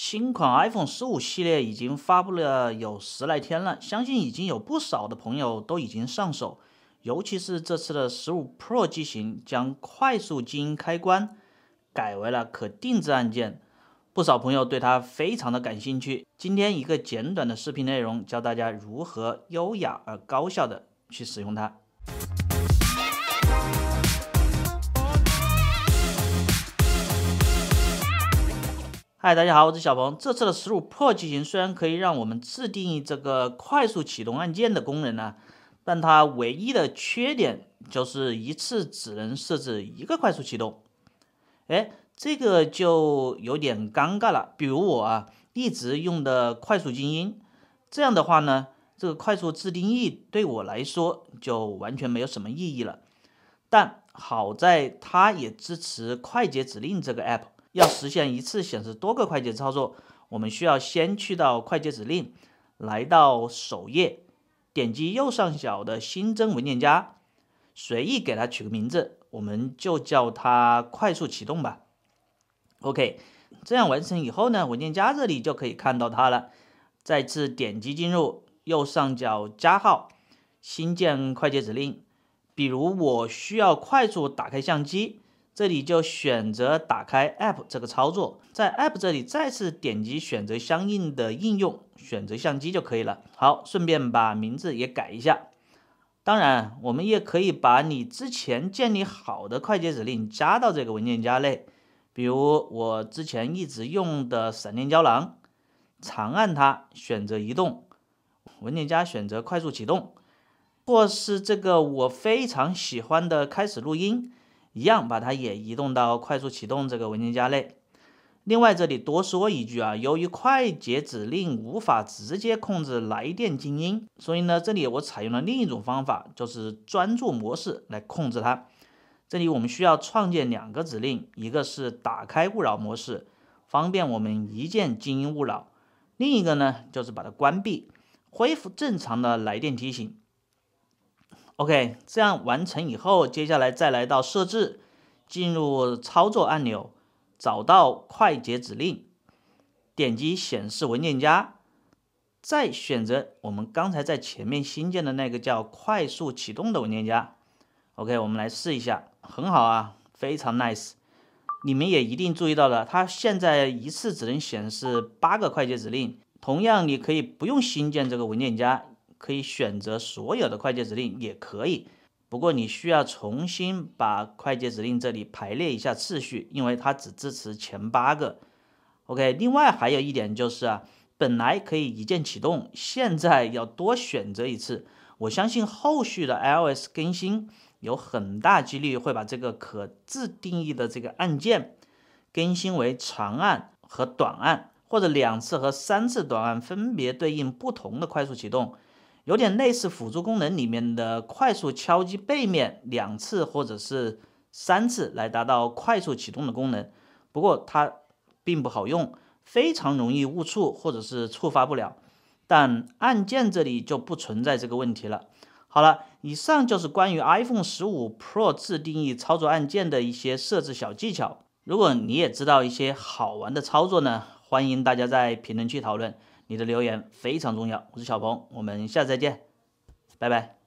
新款 iPhone 十五系列已经发布了有十来天了，相信已经有不少的朋友都已经上手。尤其是这次的十五 Pro 机型，将快速静音开关改为了可定制按键，不少朋友对它非常的感兴趣。今天一个简短的视频内容，教大家如何优雅而高效的去使用它。嗨，大家好，我是小鹏。这次的十五 Pro 型虽然可以让我们自定义这个快速启动按键的功能呢，但它唯一的缺点就是一次只能设置一个快速启动。哎，这个就有点尴尬了。比如我啊，一直用的快速静音，这样的话呢，这个快速自定义对我来说就完全没有什么意义了。但好在它也支持快捷指令这个 app。要实现一次显示多个快捷操作，我们需要先去到快捷指令，来到首页，点击右上角的新增文件夹，随意给它取个名字，我们就叫它快速启动吧。OK，这样完成以后呢，文件夹这里就可以看到它了。再次点击进入右上角加号，新建快捷指令，比如我需要快速打开相机。这里就选择打开 App 这个操作，在 App 这里再次点击选择相应的应用，选择相机就可以了。好，顺便把名字也改一下。当然，我们也可以把你之前建立好的快捷指令加到这个文件夹内，比如我之前一直用的闪电胶囊，长按它选择移动文件夹，选择快速启动，或是这个我非常喜欢的开始录音。一样把它也移动到快速启动这个文件夹内。另外，这里多说一句啊，由于快捷指令无法直接控制来电静音，所以呢，这里我采用了另一种方法，就是专注模式来控制它。这里我们需要创建两个指令，一个是打开勿扰模式，方便我们一键静音勿扰；另一个呢，就是把它关闭，恢复正常的来电提醒。OK，这样完成以后，接下来再来到设置，进入操作按钮，找到快捷指令，点击显示文件夹，再选择我们刚才在前面新建的那个叫快速启动的文件夹。OK，我们来试一下，很好啊，非常 nice。你们也一定注意到了，它现在一次只能显示八个快捷指令。同样，你可以不用新建这个文件夹。可以选择所有的快捷指令也可以，不过你需要重新把快捷指令这里排列一下次序，因为它只支持前八个。OK，另外还有一点就是啊，本来可以一键启动，现在要多选择一次。我相信后续的 iOS 更新有很大几率会把这个可自定义的这个按键更新为长按和短按，或者两次和三次短按分别对应不同的快速启动。有点类似辅助功能里面的快速敲击背面两次或者是三次来达到快速启动的功能，不过它并不好用，非常容易误触或者是触发不了。但按键这里就不存在这个问题了。好了，以上就是关于 iPhone 十五 Pro 自定义操作按键的一些设置小技巧。如果你也知道一些好玩的操作呢，欢迎大家在评论区讨论。你的留言非常重要。我是小鹏，我们下次再见，拜拜。